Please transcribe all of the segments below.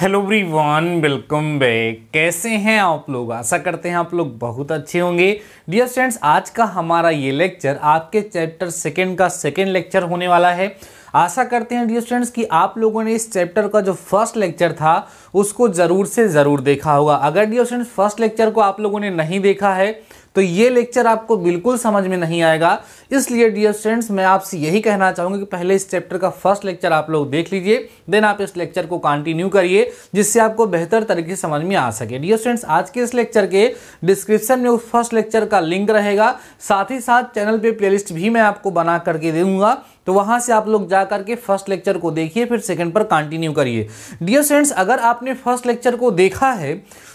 hello everyone welcome back कैसे हैं आप लोग आशा करते हैं आप लोग बहुत अच्छे होंगे डियर स्टूडेंट्स आज का हमारा ये लेक्चर आपके चैप्टर सेकंड का सेकंड लेक्चर होने वाला है आशा करते हैं डियर स्टूडेंट्स कि आप लोगों ने इस चैप्टर का जो फर्स्ट लेक्चर था उसको ज़रूर से ज़रूर देखा होगा अगर डियर स्टूडेंट फर्स्ट लेक्चर को आप लोगों ने नहीं देखा है तो ये लेक्चर आपको बिल्कुल समझ में नहीं आएगा इसलिए डियर स्टूडेंट्स मैं आपसे यही कहना चाहूँगा कि पहले इस चैप्टर का फर्स्ट लेक्चर आप लोग देख लीजिए देन आप इस लेक्चर को कंटिन्यू करिए जिससे आपको बेहतर तरीके से समझ में आ सके डियर स्टूडेंट्स आज के इस लेक्चर के डिस्क्रिप्शन में उस फर्स्ट लेक्चर का लिंक रहेगा साथ ही साथ चैनल पर प्ले भी मैं आपको बना करके दूंगा तो वहाँ से आप लोग जा करके फर्स्ट लेक्चर को देखिए फिर सेकंड पर कंटिन्यू करिए डियर स्टूडेंट्स अगर आप आपने फर्स्ट लेक्चर को देखा है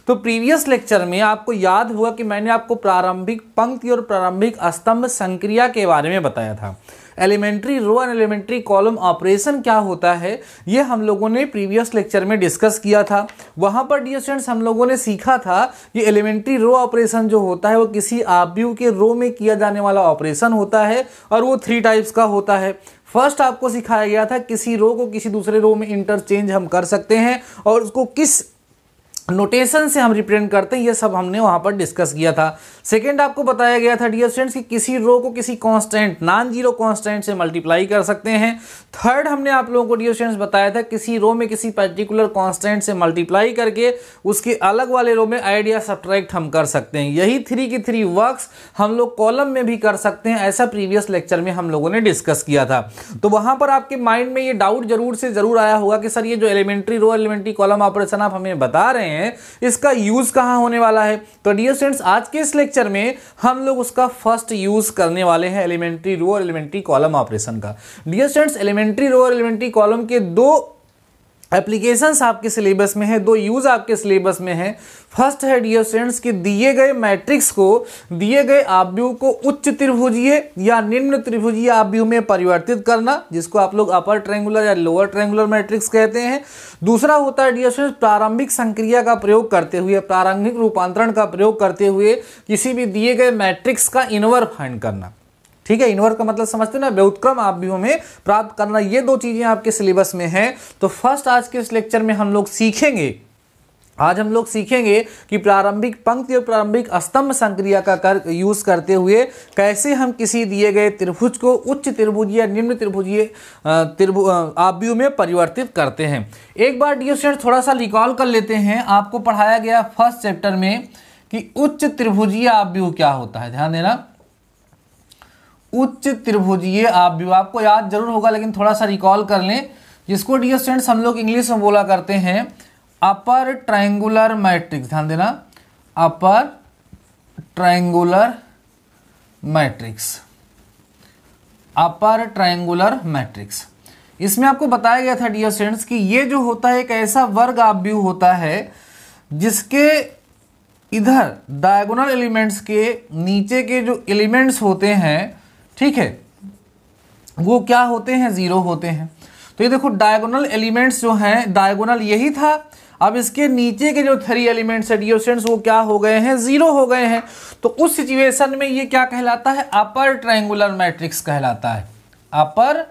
तो प्रीवियस लेक्चर में आपको याद हुआ कि मैंने आपको प्रारंभिक पंक्ति और प्रारंभिक स्तंभ संक्रिया के बारे में बताया था elementary row and elementary column operation क्या होता है ये हम लोगों ने प्रीवियस लेक्चर में डिस्कस किया था वहाँ पर डी स्टूडेंट्स हम लोगों ने सीखा था कि एलिमेंट्री रो ऑपरेशन जो होता है वो किसी आब्यू के रो में किया जाने वाला ऑपरेशन होता है और वो थ्री टाइप्स का होता है फर्स्ट आपको सिखाया गया था किसी रो को किसी दूसरे रो में इंटरचेंज हम कर सकते हैं और उसको किस नोटेशन से हम रिप्रेजेंट करते हैं ये सब हमने वहाँ पर डिस्कस किया था सेकंड आपको बताया गया था डियर स्टूडेंट्स कि किसी रो को किसी कांस्टेंट नॉन जीरो कांस्टेंट से मल्टीप्लाई कर सकते हैं थर्ड हमने आप लोगों को डियर स्टूडेंट्स बताया था किसी रो में किसी पर्टिकुलर कांस्टेंट से मल्टीप्लाई करके उसके अलग वाले रो में आइडिया सब्ट्रैक्ट हम कर सकते हैं यही थ्री की थ्री वर्क्स हम लोग कॉलम में भी कर सकते हैं ऐसा प्रीवियस लेक्चर में हम लोगों ने डिस्कस किया था तो वहाँ पर आपके माइंड में ये डाउट जरूर से जरूर आया होगा कि सर ये जो elementary row elementary column operation आप हमें बता रहे हैं हैं इसका यूज़ कहाँ होने वाला है तो डियर स्टूडेंट्स आज के इस लेक्चर में हम लोग उसका फर्स्ट यूज़ करने वाले हैं एलिमेंट्री रो और एलिमेंट्री कॉलम ऑपरेशन का डियर स्टूडेंट्स एलिमेंट्री रो और एलिमेंट्री कॉलम के दो एप्लीकेशंस आपके सिलेबस में है दो यूज आपके सिलेबस में है फर्स्ट है डियर स्टूडेंट्स कि दिए गए मैट्रिक्स को दिए गए आव्यूह को उच्च त्रिभुजीय या निम्न त्रिभुजीय आव्यूह में परिवर्तित करना जिसको आप लोग अपर ट्रेंगुलर या लोअर ट्रेंगुलर मैट्रिक्स कहते हैं दूसरा होता है डियर स्टूडेंट्स प्रारंभिक संक्रिया का प्रयोग करते हुए प्रारंभिक रूपांतरण का प्रयोग करते हुए किसी भी दिए गए मैट्रिक्स का इनवर फाइंड करना ठीक है इनवर्स का मतलब समझते हैं ना व्यवक्रम आप भी हमें प्राप्त करना ये दो चीज़ें आपके सिलेबस में है तो फर्स्ट आज के इस लेक्चर में हम लोग सीखेंगे आज हम लोग सीखेंगे कि प्रारंभिक पंक्ति और प्रारंभिक स्तंभ संक्रिया का कर यूज़ करते हुए कैसे हम किसी दिए गए त्रिभुज को उच्च त्रिभुज या निम्न त्रिभुजीय त्रिभु आव्यू में परिवर्तित करते हैं एक बार डी स्टूडेंट थोड़ा सा रिकॉल कर लेते हैं आपको पढ़ाया गया फर्स्ट चैप्टर में कि उच्च त्रिभुजीय आव्यू क्या होता है ध्यान देना उच्च त्रिभुजीय आप भी आपको याद जरूर होगा लेकिन थोड़ा सा रिकॉल कर लें जिसको डियर स्टूडेंट्स हम लोग इंग्लिश में बोला करते हैं अपर ट्राइंगुलर मैट्रिक्स ध्यान देना upper triangular matrix upper triangular matrix इसमें आपको बताया गया था डियर स्टूडेंट्स कि ये जो होता है एक ऐसा वर्ग आव्यू होता है जिसके इधर डायगोनल एलिमेंट्स के नीचे के जो एलिमेंट्स होते हैं ठीक है वो क्या होते हैं ज़ीरो होते हैं तो ये देखो डायगोनल एलिमेंट्स जो हैं डायगोनल यही था अब इसके नीचे के जो थ्री एलिमेंट्स है डिओसेंट्स वो क्या हो गए हैं ज़ीरो हो गए हैं तो उस सिचुएशन में ये क्या कहलाता है अपर ट्रायंगुलर मैट्रिक्स कहलाता है अपर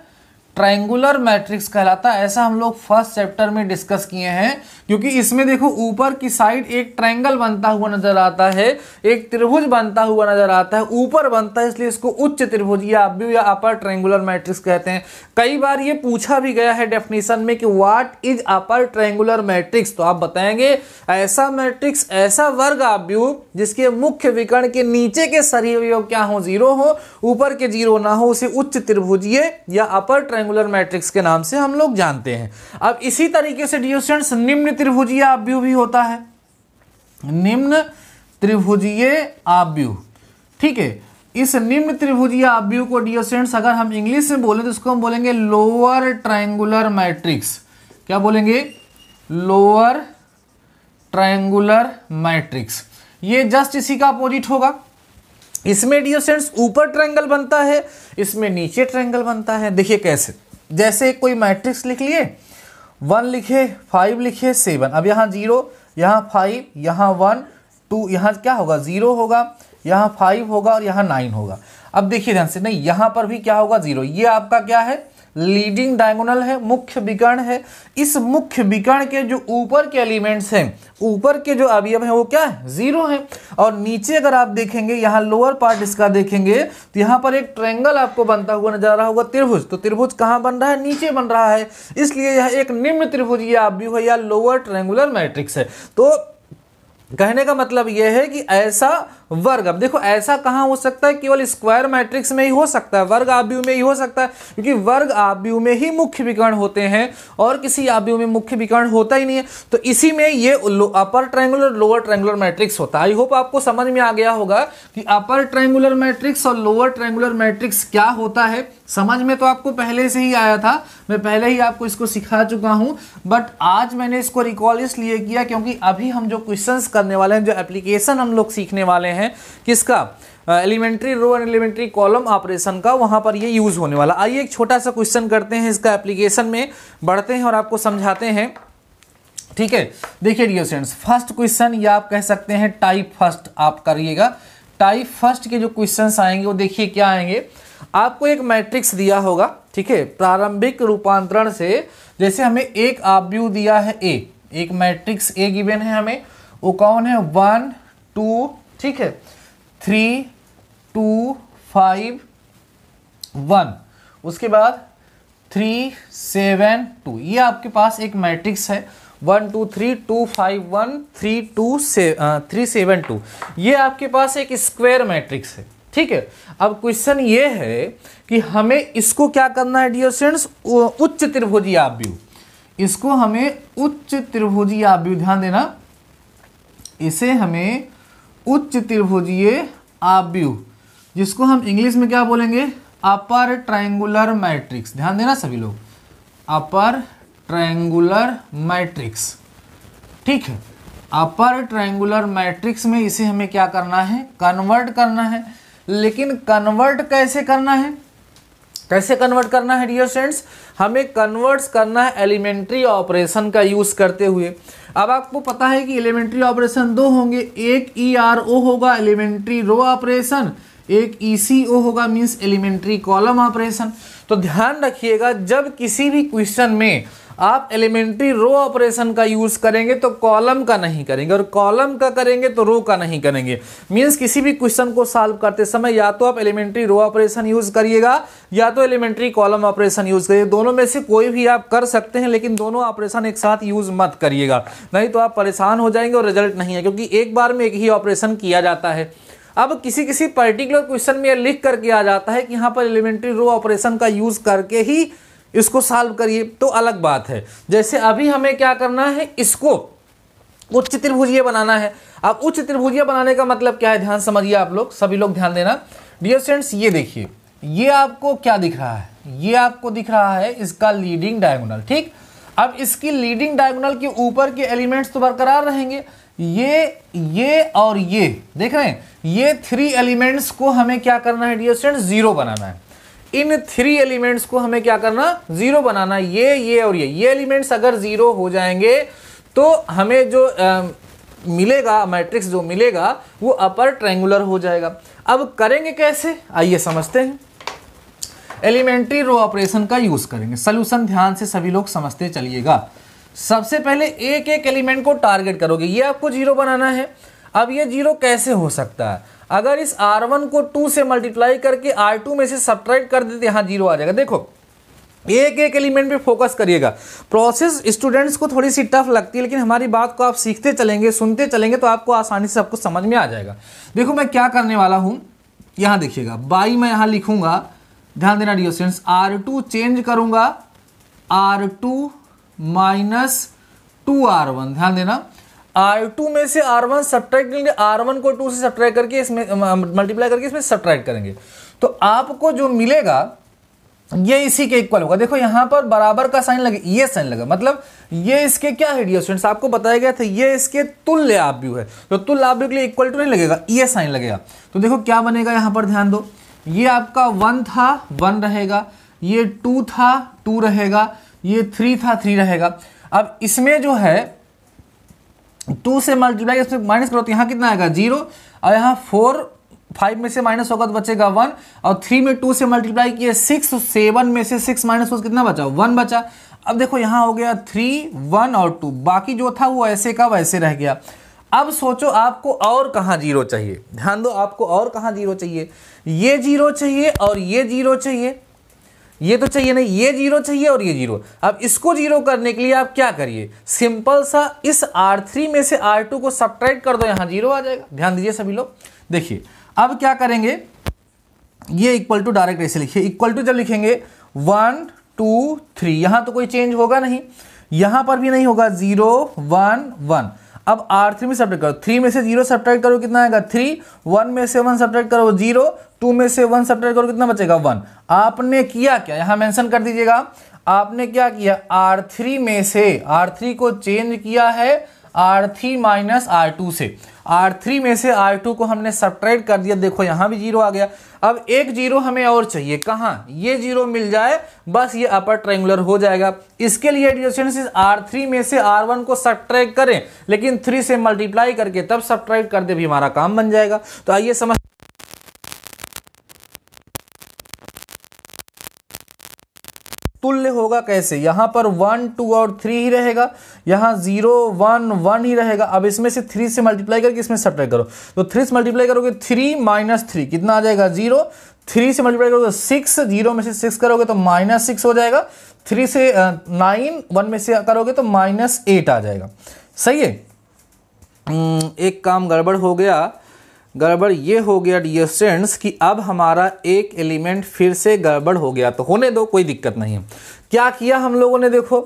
ट्राइंगुलर मैट्रिक्स कहलाता है ऐसा हम लोग फर्स्ट चैप्टर में डिस्कस किए हैं क्योंकि इसमें देखो ऊपर की साइड एक ट्राइंगल बनता हुआ नजर आता है एक त्रिभुज बनता हुआ नजर आता है ऊपर बनता है इसलिए इसको उच्च त्रिभुज या अब्यू या अपर ट्राइंगुलर मैट्रिक्स कहते हैं कई बार ये पूछा भी गया है डेफिनेशन में कि what is upper triangular matrix तो आप बताएंगे ऐसा मैट्रिक्स ऐसा वर्ग अब्यू जिसके मुख्य विकर्ण के नीचे के सरिवयोग क्या हो जीरो हो ऊपर के जीरो ना हो उसे उच्च त्रिभुजीय या अपर ट्रायंगुलर ट्रायंगुलर मैट्रिक्स के नाम से हम लोग जानते हैं अब इसी तरीके से डियोसेंट्स निम्न त्रिभुजीय आव्यूह भी होता है निम्न त्रिभुजीय आव्यूह ठीक है इस निम्न त्रिभुजीय आव्यूह को डियोसेंट्स अगर हम इंग्लिश में बोले तो इसको हम बोलेंगे लोअर ट्राइंगुलर मैट्रिक्स क्या बोलेंगे लोअर ट्राइंगुलर मैट्रिक्स ये जस्ट इसी का अपोजिट होगा इसमें डियोसेंट्स ऊपर ट्रायंगल बनता है इसमें नीचे ट्रैंगल बनता है देखिए कैसे जैसे कोई मैट्रिक्स लिख लिए वन लिखे फाइव लिखे सेवन अब यहाँ जीरो यहाँ फाइव यहाँ वन टू यहाँ क्या होगा ज़ीरो होगा यहाँ फाइव होगा और यहाँ नाइन होगा अब देखिए ध्यान से नहीं यहाँ पर भी क्या होगा ज़ीरो ये आपका क्या है लीडिंग डायगोनल है मुख्य विकर्ण है इस मुख्य विकर्ण के जो ऊपर के एलिमेंट्स हैं ऊपर के जो अवयव हैं वो क्या है जीरो हैं और नीचे अगर आप देखेंगे यहाँ लोअर पार्ट इसका देखेंगे तो यहाँ पर एक ट्रेंगल आपको बनता हुआ नजर आ रहा होगा त्रिभुज तो त्रिभुज कहाँ बन रहा है नीचे बन रहा है इसलिए यह एक निम्न त्रिभुज या आप है या लोअर ट्रेंगुलर मैट्रिक्स है तो कहने का मतलब यह है कि ऐसा वर्ग अब देखो ऐसा कहाँ हो सकता है केवल स्क्वायर मैट्रिक्स में ही हो सकता है वर्ग आव्यूह में ही हो सकता है क्योंकि वर्ग आव्यूह में ही मुख्य विकर्ण होते हैं और किसी आव्यूह में मुख्य विकर्ण होता ही नहीं है तो इसी में ये upper triangular lower triangular matrix होता है आई होप आपको समझ में आ गया होगा कि अपर ट्रायंगुलर मैट्रिक्स और लोअर ट्रायंगुलर मैट्रिक्स क्या होता है समझ में तो आपको पहले से ही आया था मैं पहले ही आपको इसको सिखा चुका हूं बट आज मैंने इसको रिकॉल इसलिए किया क्योंकि अभी हम जो क्वेश्चंस करने वाले हैं जो एप्लीकेशन हम लोग सीखने वाले हैं किसका elementary row and elementary column operation का वहां पर ये यूज़ होने वाला आइए एक छोटा सा क्वेश्चन करते हैं इसका एप्लीकेशन में बढ़ते हैं और आपको समझाते हैं ठीक है देखिए डियर स्टूडेंट्स फर्स्ट क्वेश्चन या आप कह सकते हैं टाइप फर्स्ट आप करिएगा टाइप फर्स्ट के जो क्वेश्चंस आएंगे वो देखिए क्या आएंगे आपको एक मैट्रिक्स दिया होगा ठीक है प्रारंभिक रूपांतरण से जैसे हमें एक आब्यू दिया है ए एक मैट्रिक्स ए गिवेन है हमें वो कौन है वन टू ठीक है थ्री टू फाइव वन उसके बाद थ्री सेवन टू ये आपके पास एक मैट्रिक्स है one two three two five one three two से थ्री सेवन टू ये आपके पास एक स्क्वायर मैट्रिक्स है ठीक है अब क्वेश्चन ये है कि हमें इसको क्या करना है डियर स्टूडेंट्स उच्च त्रिभुजी आव्यू इसको हमें उच्च त्रिभुजी आव्यू ध्यान देना इसे हमें उच्च त्रिभुजीय आव्यू जिसको हम इंग्लिश में क्या बोलेंगे अपर ट्रायंगुलर मैट्रिक्स ध्यान देना सभी लोग अपर ट्रायंगुलर मैट्रिक्स ठीक है अपर ट्रायंगुलर मैट्रिक्स में इसे हमें क्या करना है कन्वर्ट करना है लेकिन कन्वर्ट कैसे करना है कैसे कन्वर्ट करना है डियर फ्रेंड्स हमें कन्वर्ट करना है एलिमेंट्री ऑपरेशन का यूज़ करते हुए अब आपको पता है कि एलिमेंट्री ऑपरेशन दो होंगे एक ई आर ओ होगा एलिमेंट्री रो ऑपरेशन एक ई सी ओ होगा मीन्स एलिमेंट्री कॉलम ऑपरेशन तो ध्यान रखिएगा जब किसी भी क्वेश्चन में आप एलिमेंट्री रो ऑपरेशन का यूज करेंगे तो कॉलम का नहीं करेंगे और कॉलम का करेंगे तो रो का नहीं करेंगे मीन्स किसी भी क्वेश्चन को सॉल्व करते समय या तो आप एलिमेंट्री रो ऑपरेशन यूज करिएगा या तो एलिमेंट्री कॉलम ऑपरेशन यूज करिए दोनों में से कोई भी आप कर सकते हैं लेकिन दोनों ऑपरेशन एक साथ यूज मत करिएगा नहीं तो आप परेशान हो जाएंगे और रिजल्ट नहीं है क्योंकि एक बार में एक ही ऑपरेशन किया जाता है अब किसी किसी पर्टिकुलर क्वेश्चन में यह लिख करके आ जाता है कि यहाँ पर एलिमेंट्री रो ऑपरेशन का यूज करके ही इसको सॉल्व करिए तो अलग बात है जैसे अभी हमें क्या करना है इसको उच्च त्रिभुजीय बनाना है अब उच्च त्रिभुजीय बनाने का मतलब क्या है ध्यान समझिए आप लोग सभी लोग ध्यान देना डियर स्टूडेंट्स ये देखिए ये आपको क्या दिख रहा है ये आपको दिख रहा है इसका लीडिंग डायगोनल ठीक अब इसकी लीडिंग डायगोनल के ऊपर के एलिमेंट्स तो बरकरार रहेंगे ये ये और ये देख रहे हैं ये थ्री एलिमेंट्स को हमें क्या करना है डियर स्टूडेंट्स जीरो बनाना है इन थ्री एलिमेंट्स को हमें क्या करना जीरो बनाना ये ये और ये ये एलिमेंट्स अगर जीरो हो जाएंगे तो हमें जो आ, मिलेगा मैट्रिक्स जो मिलेगा वो अपर ट्रेंगुलर हो जाएगा अब करेंगे कैसे आइए समझते हैं एलिमेंट्री रो ऑपरेशन का यूज़ करेंगे सोल्यूशन ध्यान से सभी लोग समझते चलिएगा सबसे पहले एक एक एलिमेंट को टारगेट करोगे ये आपको जीरो बनाना है अब ये जीरो कैसे हो सकता है अगर इस R1 को 2 से मल्टीप्लाई करके R2 में से सब्ट्रैक्ट कर देते यहाँ जीरो आ जाएगा देखो एक एक एलिमेंट पे फोकस करिएगा प्रोसेस स्टूडेंट्स को थोड़ी सी टफ लगती है लेकिन हमारी बात को आप सीखते चलेंगे सुनते चलेंगे तो आपको आसानी से सब कुछ समझ में आ जाएगा देखो मैं क्या करने वाला हूँ यहाँ देखिएगा बाई मैं यहाँ लिखूंगा ध्यान देना dear students R two change करूँगा R two minus two R one ध्यान देना आर टू में से आर वन सब्ट्रैक्ट करेंगे आर वन को टू से सब्ट्रैक्ट करके इसमें मल्टीप्लाई करके इसमें सब्ट्रैक्ट करेंगे तो आपको जो मिलेगा ये इसी के इक्वल होगा देखो यहां पर बराबर का साइन लगे ये साइन लगा मतलब ये इसके क्या है डियर स्टूडेंट्स आपको बताया गया था ये इसके तुल्य आव्यू है तो तुल्य आव्यू के लिए इक्वल टू तो नहीं लगेगा ये साइन लगेगा तो देखो क्या बनेगा यहां पर ध्यान दो ये आपका वन था वन रहेगा ये टू था टू रहेगा ये थ्री था थ्री रहेगा अब इसमें जो है टू से मल्टीप्लाई इसमें माइनस करो तो यहाँ कितना आएगा जीरो और यहाँ फोर फाइव में से माइनस होगा तो बचेगा वन और थ्री में टू से मल्टीप्लाई किए सिक्स सेवन में से सिक्स माइनस होगा कितना बचा वन बचा अब देखो यहाँ हो गया थ्री वन और टू बाकी जो था वो ऐसे का वैसे रह गया अब सोचो आपको और कहाँ जीरो चाहिए ध्यान दो आपको और कहाँ जीरो चाहिए ये जीरो चाहिए और ये जीरो चाहिए ये तो चाहिए नहीं ये जीरो चाहिए और ये जीरो अब इसको जीरो करने के लिए आप क्या करिए सिंपल सा इस आर थ्री में से आर टू को सब्ट्रैक्ट कर दो यहां जीरो आ जाएगा ध्यान दीजिए सभी लोग देखिए अब क्या करेंगे ये इक्वल टू डायरेक्ट ऐसे लिखिए इक्वल टू जब लिखेंगे वन टू थ्री यहां तो कोई चेंज होगा नहीं यहां पर भी नहीं होगा जीरो वन वन अब आर थ्री में सब्ट्रैक्ट करो थ्री में से जीरो सब्ट्रैक्ट करो कितना आएगा थ्री वन में से वन सब्ट्रैक्ट करो जीरो टू में से वन सब्ट्रैक्ट करो कितना बचेगा वन आपने किया क्या यहां मेंशन कर दीजिएगा आपने क्या किया आर थ्री में से आर थ्री को चेंज किया है R three minus R two से आर थ्री में से आर टू को हमने सब्ट्रैक्ट कर दिया देखो यहां भी जीरो आ गया अब एक जीरो हमें और चाहिए कहाँ ये जीरो मिल जाए बस ये अपर ट्रेंगुलर हो जाएगा इसके लिए आर थ्री में से आर वन को सब्ट्रैक्ट करें लेकिन थ्री से मल्टीप्लाई करके तब सब्ट्रैक्ट कर दे भी हमारा काम बन जाएगा तो आइए समझ तुल्य होगा कैसे यहाँ पर वन टू और थ्री ही रहेगा यहाँ जीरो वन वन ही रहेगा अब इसमें से थ्री से मल्टीप्लाई करके इसमें सब्ट्रैक्ट करो तो थ्री से मल्टीप्लाई करोगे थ्री माइनस थ्री कितना आ जाएगा जीरो थ्री से मल्टीप्लाई करोगे सिक्स तो जीरो में से सिक्स करोगे तो माइनस सिक्स हो जाएगा थ्री से नाइन वन में से करोगे तो माइनस एट आ जाएगा सही है हम्म, एक काम गड़बड़ हो गया गड़बड़ ये हो गया डियर स्टूडेंट्स कि अब हमारा एक एलिमेंट फिर से गड़बड़ हो गया तो होने दो कोई दिक्कत नहीं है क्या किया हम लोगों ने देखो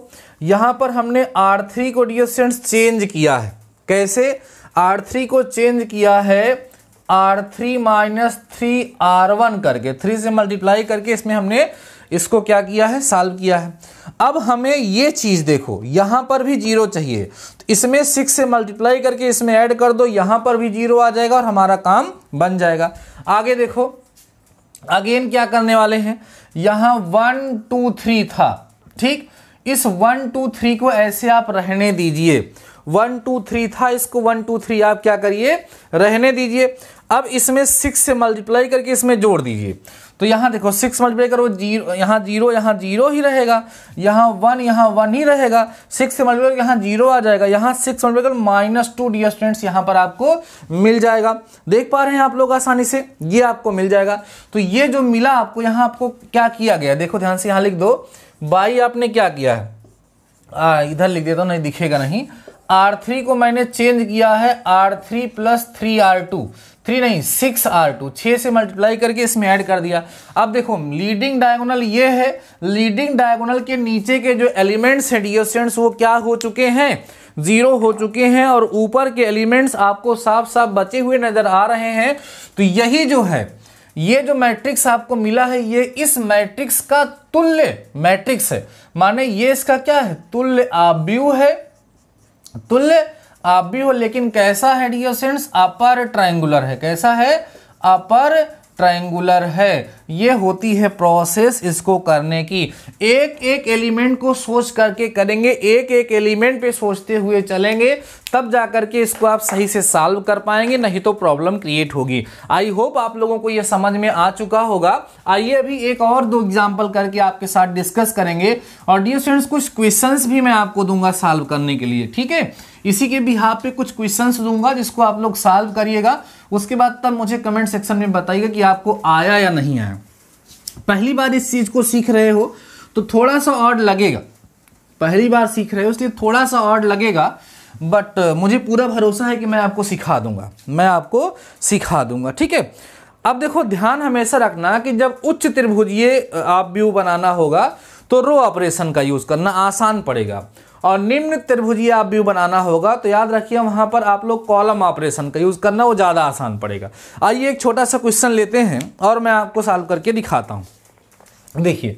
यहाँ पर हमने आर थ्री को डियर स्टूडेंट्स चेंज किया है कैसे आर थ्री को चेंज किया है R three minus three R one करके थ्री से मल्टीप्लाई करके इसमें हमने इसको क्या किया है सॉल्व किया है अब हमें ये चीज़ देखो यहां पर भी जीरो चाहिए तो इसमें सिक्स से मल्टीप्लाई करके इसमें ऐड कर दो यहां पर भी जीरो आ जाएगा और हमारा काम बन जाएगा आगे देखो अगेन क्या करने वाले हैं यहां वन टू थ्री था ठीक इस वन टू थ्री को ऐसे आप रहने दीजिए वन टू थ्री था इसको वन टू थ्री आप क्या करिए रहने दीजिए अब इसमें सिक्स से मल्टीप्लाई करके इसमें जोड़ दीजिए तो यहां देखो सिक्स मल्टीप्लाई करो जीरो यहां जीरो यहां जीरो ही रहेगा यहां वन यहां वन ही रहेगा सिक्स से मल्टीप्लाई यहां जीरो आ जाएगा यहां सिक्स मल्टीप्लाई कर माइनस टू डी स्टूडेंट्स यहां पर आपको मिल जाएगा देख पा रहे हैं आप लोग आसानी से ये आपको मिल जाएगा तो ये जो मिला आपको यहां आपको क्या किया गया देखो ध्यान से यहां लिख दो बाई आपने क्या किया है इधर लिख देता तो हूं नहीं दिखेगा नहीं आर थ्री को मैंने चेंज किया है R three plus three R two three नहीं सिक्स आर टू छः से मल्टीप्लाई करके इसमें ऐड कर दिया अब देखो लीडिंग डायगोनल ये है लीडिंग डायगोनल के नीचे के जो एलिमेंट्स हैं डियर वो क्या हो चुके हैं जीरो हो चुके हैं और ऊपर के एलिमेंट्स आपको साफ साफ बचे हुए नज़र आ रहे हैं तो यही जो है ये जो मैट्रिक्स आपको मिला है ये इस मैट्रिक्स का तुल्य मैट्रिक्स है माने ये इसका क्या है तुल्य आब्यू है तुल्य आप भी हो लेकिन कैसा है डियर अपर ट्राइंगुलर है कैसा है अपर ट्राइंगुलर है ये होती है प्रोसेस इसको करने की एक एक एलिमेंट को सोच करके करेंगे एक एक एलिमेंट पे सोचते हुए चलेंगे तब जा करके इसको आप सही से सॉल्व कर पाएंगे नहीं तो प्रॉब्लम क्रिएट होगी आई होप आप लोगों को यह समझ में आ चुका होगा आइए अभी एक और दो एग्जाम्पल करके आपके साथ डिस्कस करेंगे और डी स्टूडेंट्स कुछ क्वेश्चन भी मैं आपको दूंगा सॉल्व करने के लिए ठीक है इसी के बिहार पे कुछ क्वेश्चन दूंगा जिसको आप लोग सॉल्व करिएगा उसके बाद तब मुझे कमेंट सेक्शन में बताइएगा कि आपको आया या नहीं आया पहली बार इस चीज़ को सीख रहे हो तो थोड़ा सा और लगेगा पहली बार सीख रहे हो इसलिए थोड़ा सा और लगेगा बट मुझे पूरा भरोसा है कि मैं आपको सिखा दूंगा मैं आपको सिखा दूंगा ठीक है अब देखो ध्यान हमेशा रखना कि जब उच्च त्रिभुजीय आप व्यू बनाना होगा तो रो ऑपरेशन का यूज़ करना आसान पड़ेगा और निम्न त्रिभुजीय व्यू बनाना होगा तो याद रखिए वहाँ पर आप लोग कॉलम ऑपरेशन का यूज़ करना वो ज़्यादा आसान पड़ेगा आइए एक छोटा सा क्वेश्चन लेते हैं और मैं आपको सॉल्व करके दिखाता हूँ देखिए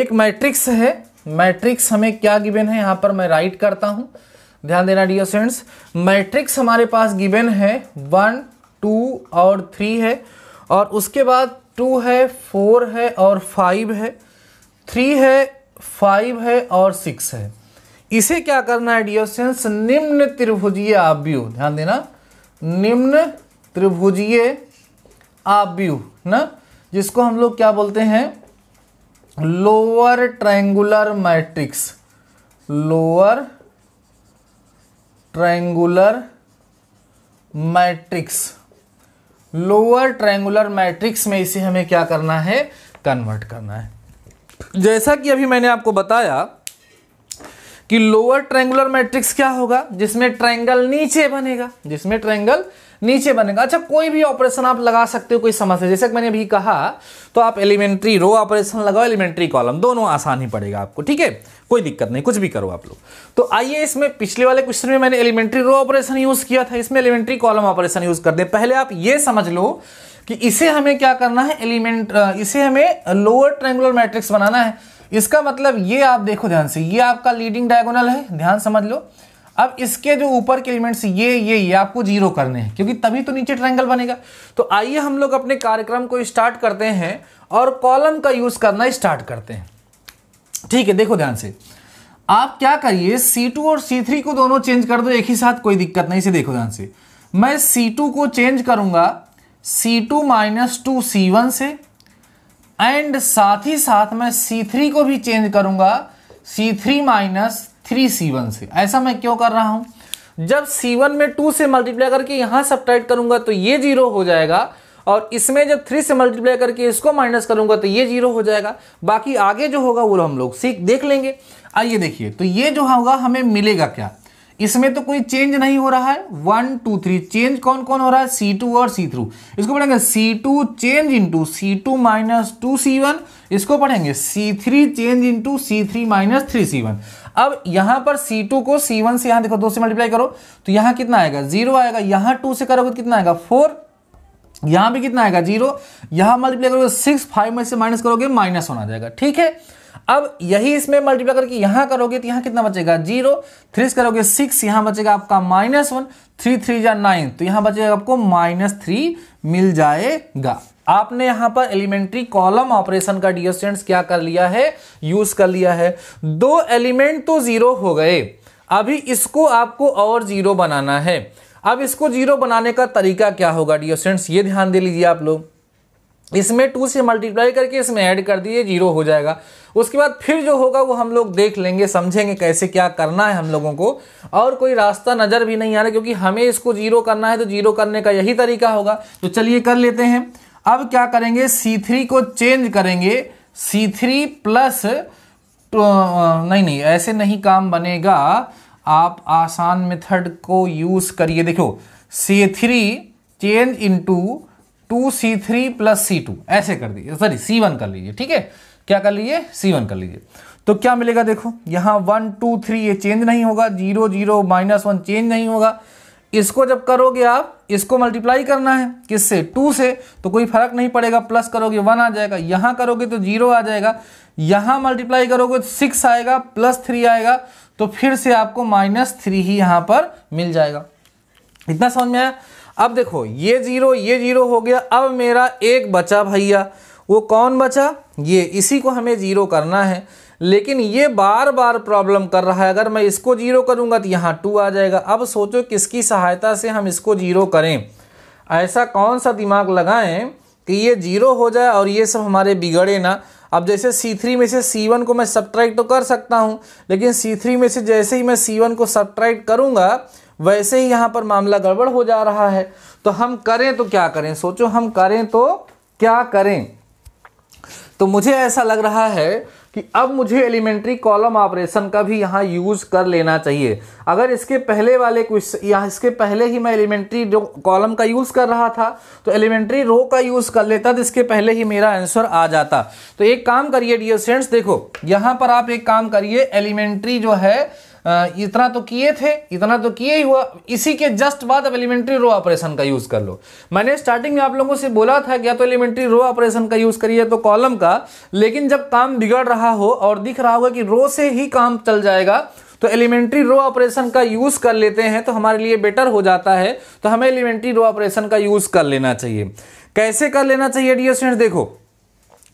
एक मैट्रिक्स है मैट्रिक्स हमें क्या गिवेन है यहाँ पर मैं राइट करता हूँ ध्यान देना डियर स्टूडेंट्स मैट्रिक्स हमारे पास गिवेन है वन टू और थ्री है और उसके बाद टू है फोर है और फाइव है थ्री है फाइव है और सिक्स है इसे क्या करना है डियोसेंस निम्न त्रिभुजीय आव्यूह ध्यान देना निम्न त्रिभुजीय आव्यूह ना जिसको हम लोग क्या बोलते हैं lower triangular matrix lower triangular matrix lower triangular matrix में इसे हमें क्या करना है कन्वर्ट करना है जैसा कि अभी मैंने आपको बताया कि लोअर ट्रायंगुलर मैट्रिक्स क्या होगा जिसमें ट्रायंगल नीचे बनेगा जिसमें ट्रायंगल नीचे बनेगा अच्छा कोई भी ऑपरेशन आप लगा सकते हो कोई समस्या जैसे मैंने अभी कहा तो आप एलिमेंट्री रो ऑपरेशन लगाओ एलिमेंट्री कॉलम दोनों आसान ही पड़ेगा आपको ठीक है कोई दिक्कत नहीं कुछ भी करो आप लोग तो आइए इसमें पिछले वाले क्वेश्चन में मैंने एलिमेंट्री रो ऑपरेशन यूज किया था इसमें एलिमेंट्री कॉलम ऑपरेशन यूज कर दे पहले आप ये समझ लो कि इसे हमें क्या करना है एलिमेंट इसे हमें लोअर ट्रेंगुलर मैट्रिक्स बनाना है इसका मतलब ये आप देखो ध्यान से ये आपका लीडिंग डायगोनल है ध्यान समझ लो अब इसके जो ऊपर के एलिमेंट्स ये ये ये आपको जीरो करने हैं क्योंकि तभी तो नीचे ट्रायंगल बनेगा तो आइए हम लोग अपने कार्यक्रम को स्टार्ट करते हैं और कॉलम का यूज करना स्टार्ट करते हैं ठीक है देखो ध्यान से आप क्या करिए C2 और C3 को दोनों चेंज कर दो एक ही साथ कोई दिक्कत नहीं इसे देखो ध्यान से मैं C2 को चेंज करूंगा C2 टू माइनस से एंड साथ ही साथ मैं सी थ्री को भी चेंज करूंगा C three minus three C one से ऐसा मैं क्यों कर रहा हूं जब सी वन में टू से मल्टीप्लाई करके यहां सब्ट्रैक्ट करूंगा तो ये जीरो हो जाएगा और इसमें जब थ्री से मल्टीप्लाई करके इसको माइनस करूंगा तो ये जीरो हो जाएगा बाकी आगे जो होगा वो हम लोग सीख देख लेंगे आइए देखिए तो ये जो होगा हमें मिलेगा क्या इसमें तो कोई चेंज नहीं हो रहा है वन टू थ्री चेंज कौन कौन हो रहा है सी टू और सी थ्रू इसको पढ़ेंगे C two change into C two minus two C one इसको पढ़ेंगे C three change into C three minus three C one अब यहां पर सी टू को सी वन से यहां देखो दो से मल्टीप्लाई करो तो यहां कितना आएगा जीरो आएगा यहां टू से करोगे तो कितना आएगा फोर यहां भी कितना आएगा जीरो यहां मल्टीप्लाई करोगे सिक्स तो फाइव में से माइनस करोगे माइनस होना जाएगा ठीक है अब यही इसमें मल्टीप्लाई करके यहां करोगे तो यहां कितना बचेगा जीरो थ्री से करोगे सिक्स यहां बचेगा आपका माइनस वन थ्री थ्री या नाइन तो यहां बचेगा आपको माइनस थ्री मिल जाएगा आपने यहां पर एलिमेंट्री कॉलम ऑपरेशन का डियर स्टूडेंट्स क्या कर लिया है यूज कर लिया है दो एलिमेंट तो जीरो हो गए अभी इसको आपको और जीरो बनाना है अब इसको जीरो बनाने का तरीका क्या होगा डियर स्टूडेंट्स ये ध्यान दे लीजिए आप लोग इसमें टू से मल्टीप्लाई करके इसमें ऐड कर दिए जीरो हो जाएगा उसके बाद फिर जो होगा वो हम लोग देख लेंगे समझेंगे कैसे क्या करना है हम लोगों को और कोई रास्ता नज़र भी नहीं आ रहा क्योंकि हमें इसको जीरो करना है तो जीरो करने का यही तरीका होगा तो चलिए कर लेते हैं अब क्या करेंगे सी थ्री को चेंज करेंगे सी थ्री प्लस नहीं नहीं ऐसे नहीं काम बनेगा आप आसान मेथड को यूज़ करिए देखो C three change into two C three plus C two ऐसे कर दीजिए सॉरी सी वन कर लीजिए ठीक है क्या कर लीजिए सी वन कर लीजिए तो क्या मिलेगा देखो यहां वन टू थ्री ये चेंज नहीं होगा zero zero minus one change नहीं होगा इसको जब करोगे आप इसको मल्टीप्लाई करना है किससे टू से तो कोई फर्क नहीं पड़ेगा प्लस करोगे वन आ जाएगा यहां करोगे तो जीरो आ जाएगा यहां मल्टीप्लाई करोगे तो सिक्स आएगा प्लस थ्री आएगा तो फिर से आपको माइनस थ्री ही यहां पर मिल जाएगा इतना समझ में आया अब देखो ये जीरो ये जीरो हो गया अब मेरा एक बचा भैया वो कौन बचा ये इसी को हमें जीरो करना है लेकिन ये बार बार प्रॉब्लम कर रहा है अगर मैं इसको जीरो करूंगा तो यहाँ टू आ जाएगा अब सोचो किसकी सहायता से हम इसको जीरो करें ऐसा कौन सा दिमाग लगाएं कि ये जीरो हो जाए और ये सब हमारे बिगड़े ना अब जैसे सी थ्री में से सी वन को मैं सब्ट्रैक्ट तो कर सकता हूँ लेकिन सी थ्री में से जैसे ही मैं सी वन को सब्ट्रैक्ट करूँगा वैसे ही यहां पर मामला गड़बड़ हो जा रहा है तो हम करें तो क्या करें सोचो हम करें तो क्या करें तो मुझे ऐसा लग रहा है कि अब मुझे एलिमेंट्री कॉलम ऑपरेशन का भी यहाँ यूज़ कर लेना चाहिए अगर इसके पहले वाले क्वेश्चन यहां इसके पहले ही मैं एलिमेंट्री जो कॉलम का यूज़ कर रहा था तो एलिमेंट्री रो का यूज़ कर लेता तो इसके पहले ही मेरा आंसर आ जाता तो एक काम करिए डियर फ्रेंड्स देखो यहाँ पर आप एक काम करिए एलिमेंट्री जो है इतना तो किए थे इतना तो किए ही हुआ इसी के जस्ट बाद अब एलिमेंट्री रो ऑपरेशन का यूज़ कर लो मैंने स्टार्टिंग में आप लोगों से बोला था कि या तो एलिमेंट्री रो ऑपरेशन का यूज़ करिए तो कॉलम का लेकिन जब काम बिगड़ रहा हो और दिख रहा होगा कि रो से ही काम चल जाएगा तो एलिमेंट्री रो ऑपरेशन का यूज़ कर लेते हैं तो हमारे लिए बेटर हो जाता है तो हमें एलिमेंट्री रो ऑपरेशन का यूज़ कर लेना चाहिए कैसे कर लेना चाहिए डियर स्टूडेंट्स देखो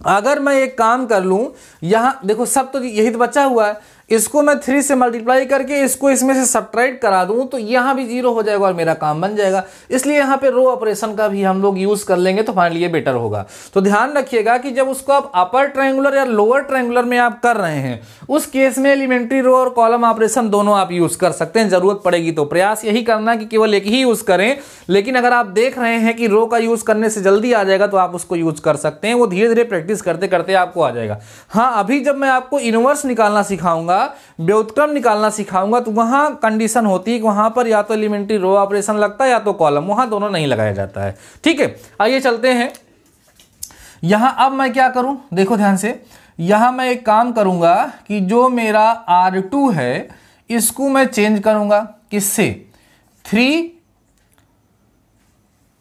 अगर मैं एक काम कर लूँ यहाँ देखो सब तो यही तो बचा हुआ है इसको मैं थ्री से मल्टीप्लाई करके इसको इसमें से सब्ट्रैक्ट करा दूं तो यहां भी जीरो हो जाएगा और मेरा काम बन जाएगा इसलिए यहां पे रो ऑपरेशन का भी हम लोग यूज़ कर लेंगे तो हमारे लिए बेटर होगा तो ध्यान रखिएगा कि जब उसको आप अपर ट्रायंगुलर या लोअर ट्रायंगुलर में आप कर रहे हैं उस केस में एलिमेंट्री रो और कॉलम ऑपरेशन दोनों आप यूज़ कर सकते हैं ज़रूरत पड़ेगी तो प्रयास यही करना कि केवल एक ही यूज़ करें लेकिन अगर आप देख रहे हैं कि रो का यूज़ करने से जल्दी आ जाएगा तो आप उसको यूज़ कर सकते हैं वो धीरे धीरे प्रैक्टिस करते करते आपको आ जाएगा हाँ अभी जब मैं आपको इनवर्स निकालना सिखाऊंगा का व्युत्क्रम निकालना सिखाऊंगा तो वहाँ कंडीशन होती है कि वहाँ पर या तो एलिमेंट्री रो ऑपरेशन लगता है या तो कॉलम वहाँ दोनों नहीं लगाया जाता है ठीक है आइए चलते हैं यहाँ अब मैं क्या करूँ देखो ध्यान से यहाँ मैं एक काम करूँगा कि जो मेरा आर है इसको मैं चेंज करूँगा किससे three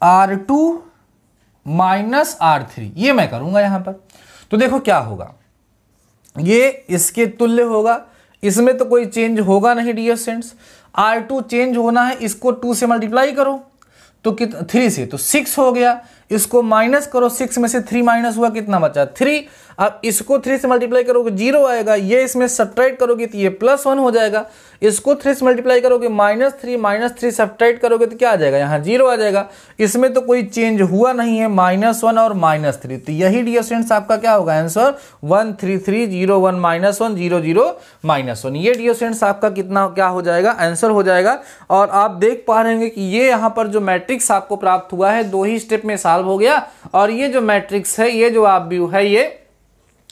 R two minus R three ये मैं करूंगा यहां पर तो देखो क्या होगा ये इसके तुल्य होगा इसमें तो कोई चेंज होगा नहीं dear students R two change होना है इसको टू से मल्टीप्लाई करो तो कित थ्री से तो सिक्स हो गया इसको माइनस करो सिक्स में से थ्री माइनस हुआ कितना बचा थ्री अब इसको थ्री से मल्टीप्लाई करोगे जीरो आएगा ये इसमें सब्ट्रैक्ट करोगे तो ये प्लस वन हो जाएगा इसको थ्री से मल्टीप्लाई करोगे minus three minus three subtract करोगे तो क्या आ जाएगा यहाँ जीरो आ जाएगा इसमें तो कोई चेंज हुआ नहीं है माइनस वन और माइनस थ्री तो यही डियर स्टूडेंट्स आपका क्या होगा answer one three three zero one minus one zero zero minus one ये डियर स्टूडेंट्स आपका कितना क्या हो जाएगा आंसर हो जाएगा और आप देख पा रहे हैं कि ये यहाँ पर जो मैट्रिक्स आपको प्राप्त हुआ है दो ही स्टेप में सात सॉल्व हो गया और ये जो मैट्रिक्स है ये जो आप व्यू है ये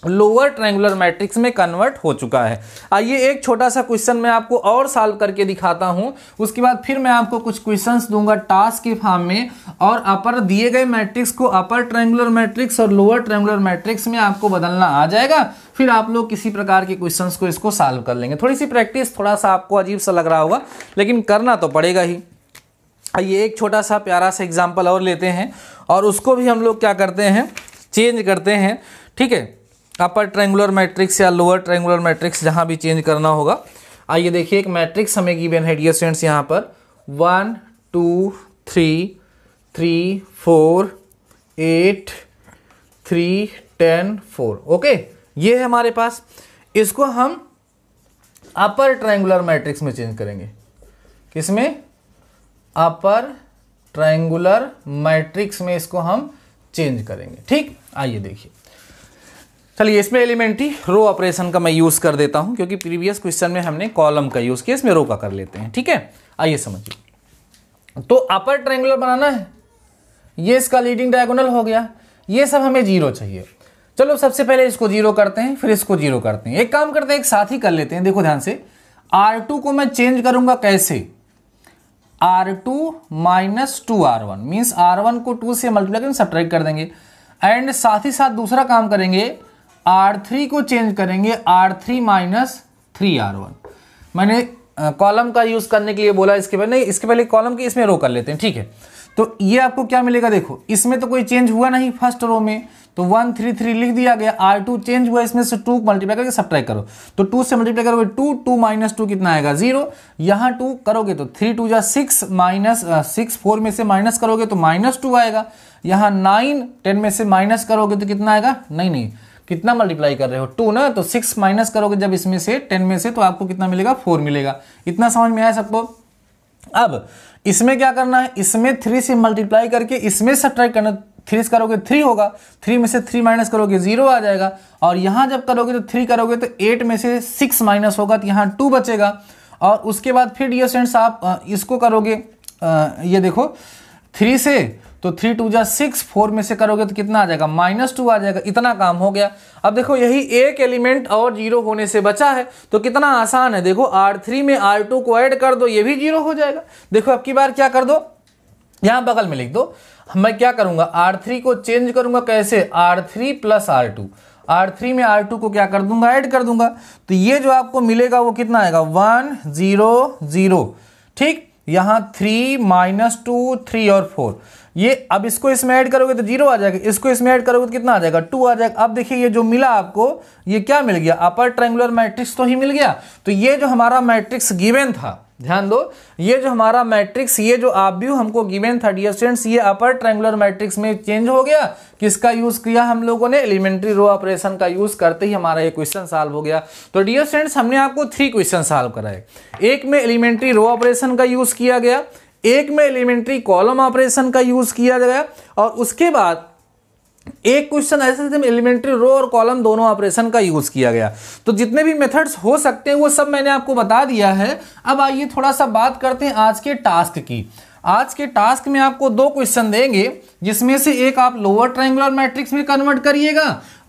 लोअर ट्रेंगुलर मैट्रिक्स में कन्वर्ट हो चुका है आइए एक छोटा सा क्वेश्चन मैं आपको और सॉल्व करके दिखाता हूं उसके बाद फिर मैं आपको कुछ क्वेश्चंस दूंगा टास्क के फॉर्म में और अपर दिए गए मैट्रिक्स को अपर ट्रेंगुलर मैट्रिक्स और लोअर ट्रेंगुलर मैट्रिक्स में आपको बदलना आ जाएगा फिर आप लोग किसी प्रकार के क्वेश्चन को इसको सॉल्व कर लेंगे थोड़ी सी प्रैक्टिस थोड़ा सा आपको अजीब सा लग रहा होगा लेकिन करना तो पड़ेगा ही आइए एक छोटा सा प्यारा सा एग्जाम्पल और लेते हैं और उसको भी हम लोग क्या करते हैं चेंज करते हैं ठीक है अपर ट्रेंगुलर मैट्रिक्स या लोअर ट्रेंगुलर मैट्रिक्स जहाँ भी चेंज करना होगा आइए देखिए एक मैट्रिक्स हमें गिवेन है डियर स्टूडेंट्स यहाँ पर one two three three four eight three ten four okay ये है हमारे पास इसको हम अपर ट्रायंगुलर मैट्रिक्स में चेंज करेंगे किसमें अपर ट्राइंगुलर मैट्रिक्स में इसको हम चेंज करेंगे ठीक आइए देखिए चलिए इसमें एलिमेंट्री रो ऑपरेशन का मैं यूज़ कर देता हूं क्योंकि प्रीवियस क्वेश्चन में हमने कॉलम का यूज़ किया इसमें रो का कर लेते हैं ठीक है आइए समझिए तो अपर ट्रायंगुलर बनाना है ये इसका लीडिंग डायगोनल हो गया ये सब हमें जीरो चाहिए चलो सबसे पहले इसको जीरो करते हैं फिर इसको जीरो करते हैं एक काम करते हैं एक साथ ही कर लेते हैं देखो ध्यान से आर टू को मैं चेंज करूंगा कैसे R two minus two R one means R one को टू से मल्टीप्लाई करेंगे सब्ट्रैक्ट कर देंगे एंड साथ ही साथ दूसरा काम करेंगे आर थ्री को चेंज करेंगे R three minus three R one मैंने कॉलम का यूज़ करने के लिए बोला इसके पहले नहीं इसके पहले कॉलम की इसमें रो कर लेते हैं ठीक है तो ये आपको क्या मिलेगा देखो इसमें तो कोई चेंज हुआ नहीं फर्स्ट रो में तो वन थ्री थ्री लिख दिया गया आर टू चेंज हुआ इसमें से टू मल्टीप्लाई करके सब करो तो टू से मल्टीप्लाई करोगे टू टू माइनस टू कितना आएगा जीरो यहाँ टू करोगे तो थ्री टू या सिक्स माइनस सिक्स फोर में से माइनस करोगे तो माइनस टू आएगा यहाँ नाइन टेन में से माइनस करोगे तो कितना आएगा नहीं नहीं कितना मल्टीप्लाई कर रहे हो टू ना तो सिक्स माइनस करोगे जब इसमें से टेन में से तो आपको कितना मिलेगा फोर मिलेगा इतना समझ में आया सबको अब इसमें क्या करना है इसमें थ्री से मल्टीप्लाई करके इसमें सब्ट्रैक्ट करना थ्री से करोगे थ्री होगा थ्री में से थ्री माइनस करोगे जीरो आ जाएगा और यहां जब करोगे तो थ्री करोगे तो एट में से सिक्स माइनस होगा तो यहाँ टू बचेगा और उसके बाद फिर डियर स्टूडेंट्स आप इसको करोगे ये देखो थ्री से तो थ्री टू जा सिक्स फोर में से करोगे तो कितना आ जाएगा माइनस टू आ जाएगा इतना काम हो गया अब देखो यही एक एलिमेंट और जीरो होने से बचा है तो कितना आसान है देखो आर थ्री में आर टू को ऐड कर दो ये भी जीरो हो जाएगा देखो अब की बार क्या कर दो यहां बगल में लिख दो मैं क्या करूंगा आर थ्री को चेंज करूँगा कैसे R three plus R two R three में आर टू को क्या कर दूंगा ऐड कर दूंगा तो ये जो आपको मिलेगा वो कितना आएगा वन ज़ीरो ज़ीरो ठीक यहाँ थ्री माइनस टू थ्री और फोर ये अब इसको इसमें ऐड करोगे तो जीरो आ जाएगा इसको इसमें ऐड करोगे तो कितना आ जाएगा टू आ जाएगा अब देखिए ये जो मिला आपको ये क्या मिल गया अपर ट्रेंगुलर मैट्रिक्स तो ही मिल गया तो ये जो हमारा मैट्रिक्स गिवेन था ध्यान दो ये जो हमारा मैट्रिक्स ये जो आप भी हमको गिवेन था ईयर स्टूडेंट्स ये अपर ट्रेंगुलर मैट्रिक्स में चेंज हो गया किसका यूज किया हम लोगों ने एलिमेंट्री रो ऑपरेशन का यूज करते ही हमारा ये क्वेश्चन सॉल्व हो गया तो डियर स्टूडेंट्स हमने आपको थ्री क्वेश्चन सॉल्व कराए एक में एलिमेंट्री रो ऑपरेशन का यूज किया गया एक में एलिमेंट्री कॉलम ऑपरेशन का यूज किया गया और उसके बाद एक क्वेश्चन ऐसे थे एलिमेंट्री रो और कॉलम दोनों ऑपरेशन का यूज किया गया तो जितने भी मेथड्स हो सकते हैं वो सब मैंने आपको बता दिया है अब आइए थोड़ा सा बात करते हैं आज के टास्क की आज के टास्क में आपको दो क्वेश्चन देंगे जिसमें से एक आप लोअर ट्रायंगुलर मैट्रिक्स में कन्वर्ट करिएगा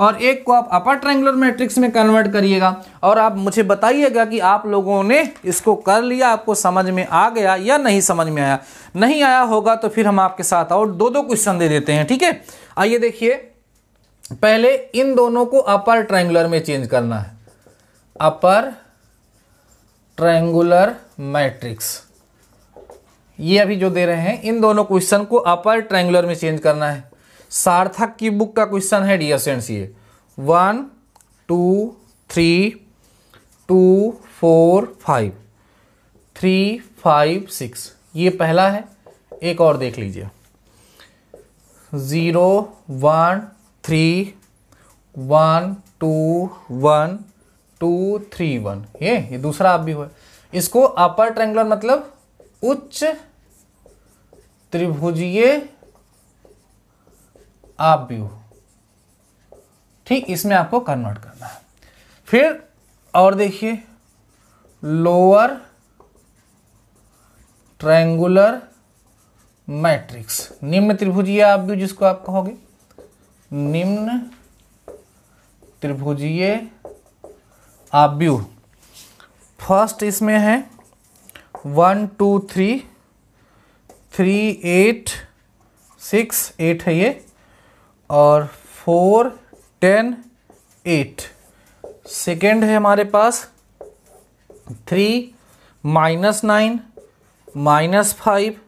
और एक को आप अपर ट्रायंगुलर मैट्रिक्स में कन्वर्ट करिएगा और आप मुझे बताइएगा कि आप लोगों ने इसको कर लिया आपको समझ में आ गया या नहीं समझ में आया नहीं आया होगा तो फिर हम आपके साथ और दो दो क्वेश्चन दे देते हैं ठीक है आइए देखिए पहले इन दोनों को अपर ट्रायंगुलर में चेंज करना है अपर ट्रायंगुलर मैट्रिक्स ये अभी जो दे रहे हैं इन दोनों क्वेश्चन को अपर ट्रायंगुलर में चेंज करना है सार्थक की बुक का क्वेश्चन है डियर सेंट्स ये one two three two four five three five six ये पहला है एक और देख लीजिए zero one three one two one two three one ये ये दूसरा आप भी हुआ इसको अपर ट्रेंगुलर मतलब उच्च त्रिभुजीय आप व्यू ठीक इसमें आपको कन्वर्ट करना है फिर और देखिए लोअर ट्रेंगुलर मैट्रिक्स निम्न त्रिभुजीय आप जिसको आप कहोगे निम्न त्रिभुजीय आव्यू फर्स्ट इसमें है one two three three eight six eight है ये और फोर टेन एट सेकेंड है हमारे पास three minus nine minus five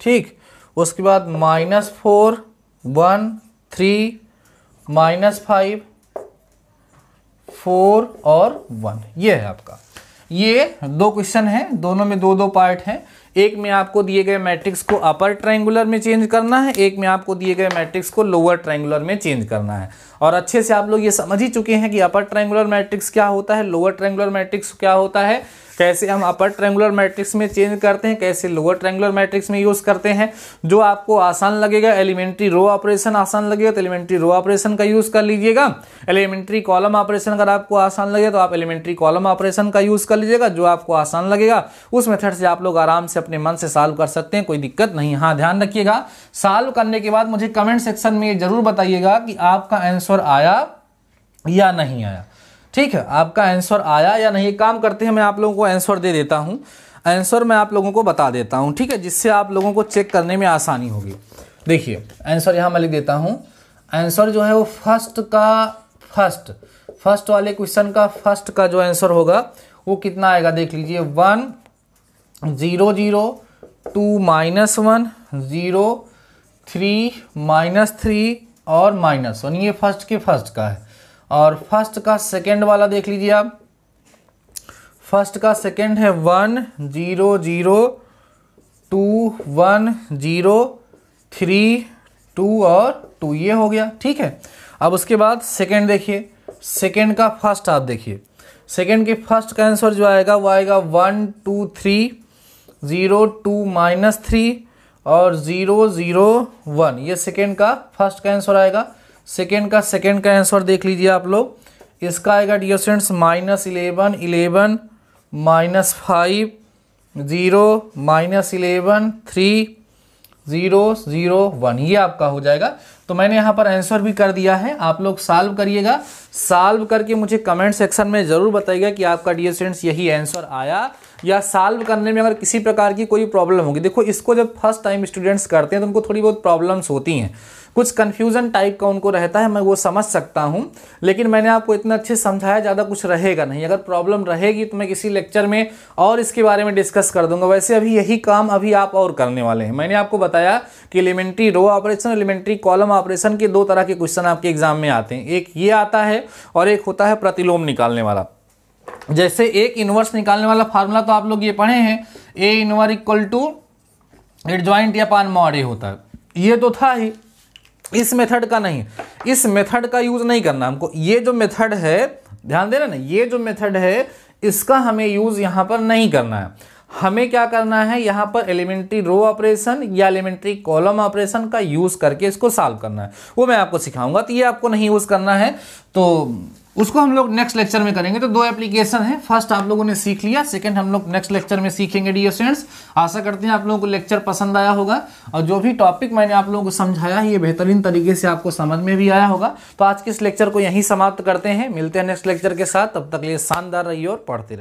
ठीक उसके बाद minus four one three minus five four और वन ये है आपका ये दो क्वेश्चन हैं दोनों में दो दो पार्ट हैं एक में आपको दिए गए मैट्रिक्स को अपर ट्रायंगुलर में चेंज करना है एक में आपको दिए गए मैट्रिक्स को लोअर ट्रायंगुलर में चेंज करना है और अच्छे से आप लोग ये समझ ही चुके हैं कि अपर ट्रायंगुलर मैट्रिक्स क्या होता है लोअर ट्रायंगुलर मैट्रिक्स क्या होता है कैसे हम अपर ट्रेंगुलर मैट्रिक्स में चेंज करते हैं कैसे लोअर ट्रेंगुलर मैट्रिक्स में यूज़ करते हैं जो आपको आसान लगेगा एलिमेंट्री रो ऑपरेशन आसान लगेगा तो एलिमेंट्री रो ऑपरेशन का यूज़ कर लीजिएगा एलिमेंट्री कॉलम ऑपरेशन अगर आपको आसान लगे तो आप एलिमेंट्री कॉलम ऑपरेशन का यूज़ कर लीजिएगा जो आपको आसान लगेगा उस मेथड से आप लोग आराम से अपने मन से सॉल्व कर सकते हैं कोई दिक्कत नहीं हाँ ध्यान रखिएगा सॉल्व करने के बाद मुझे कमेंट सेक्शन में ज़रूर बताइएगा कि आपका आंसर आया या नहीं आया ठीक है आपका आंसर आया या नहीं काम करते हैं मैं आप लोगों को आंसर दे देता हूँ आंसर मैं आप लोगों को बता देता हूँ ठीक है जिससे आप लोगों को चेक करने में आसानी होगी देखिए आंसर यहाँ मैं लिख देता हूँ आंसर जो है वो फर्स्ट का फर्स्ट फर्स्ट वाले क्वेश्चन का फर्स्ट का जो आंसर होगा वो कितना आएगा देख लीजिए one zero zero two minus one zero three minus three और माइनस वन ये फर्स्ट के फर्स्ट का है और फर्स्ट का सेकेंड वाला देख लीजिए आप फर्स्ट का सेकेंड है one zero zero two one zero three two और टू ये हो गया ठीक है अब उसके बाद सेकेंड देखिए सेकेंड का फर्स्ट आप देखिए सेकेंड के फर्स्ट का आंसर जो आएगा वो आएगा one two three zero two minus three और ज़ीरो ज़ीरो वन ये सेकेंड का फर्स्ट का आंसर आएगा सेकेंड का सेकेंड का आंसर देख लीजिए आप लोग इसका आएगा dear students minus eleven eleven minus five zero minus eleven three zero zero one ये आपका हो जाएगा तो मैंने यहाँ पर आंसर भी कर दिया है आप लोग साल्व करिएगा सॉल्व करके मुझे कमेंट सेक्शन में ज़रूर बताइएगा कि आपका डियर स्टूडेंट्स यही आंसर आया या सॉल्व करने में अगर किसी प्रकार की कोई प्रॉब्लम होगी देखो इसको जब फर्स्ट टाइम स्टूडेंट्स करते हैं तो उनको थोड़ी बहुत प्रॉब्लम्स होती हैं कुछ कंफ्यूजन टाइप का उनको रहता है मैं वो समझ सकता हूँ लेकिन मैंने आपको इतना अच्छे समझाया ज़्यादा कुछ रहेगा नहीं अगर प्रॉब्लम रहेगी तो मैं किसी लेक्चर में और इसके बारे में डिस्कस कर दूंगा वैसे अभी यही काम अभी आप और करने वाले हैं मैंने आपको बताया कि elementary row operation elementary column operation के दो तरह के क्वेश्चन आपके एग्जाम में आते हैं एक ये आता है और एक होता है प्रतिलोम निकालने वाला जैसे एक इनवर्स निकालने वाला फार्मूला तो आप लोग ये पढ़े हैं A inverse equal to joint या पान मॉड ए होता है ये तो था ही इस मेथड का नहीं इस मेथड का यूज़ नहीं करना हमको ये जो मेथड है ध्यान देना ना ये जो मेथड है इसका हमें यूज़ यहाँ पर नहीं करना है हमें क्या करना है यहाँ पर एलिमेंट्री रो ऑपरेशन या एलिमेंट्री कॉलम ऑपरेशन का यूज़ करके इसको सॉल्व करना है वो मैं आपको सिखाऊंगा तो ये आपको नहीं यूज़ करना है तो उसको हम लोग नेक्स्ट लेक्चर में करेंगे तो दो एप्लीकेशन है फर्स्ट आप लोगों ने सीख लिया सेकंड हम लोग नेक्स्ट लेक्चर में सीखेंगे डी स्टूडेंट्स आशा करते हैं आप लोगों को लेक्चर पसंद आया होगा और जो भी टॉपिक मैंने आप लोगों को समझाया ये बेहतरीन तरीके से आपको समझ में भी आया होगा तो आज के इस लेक्चर को यहीं समाप्त करते हैं मिलते हैं नेक्स्ट लेक्चर के साथ तब तक लिए शानदार रहिए और पढ़ते रहिए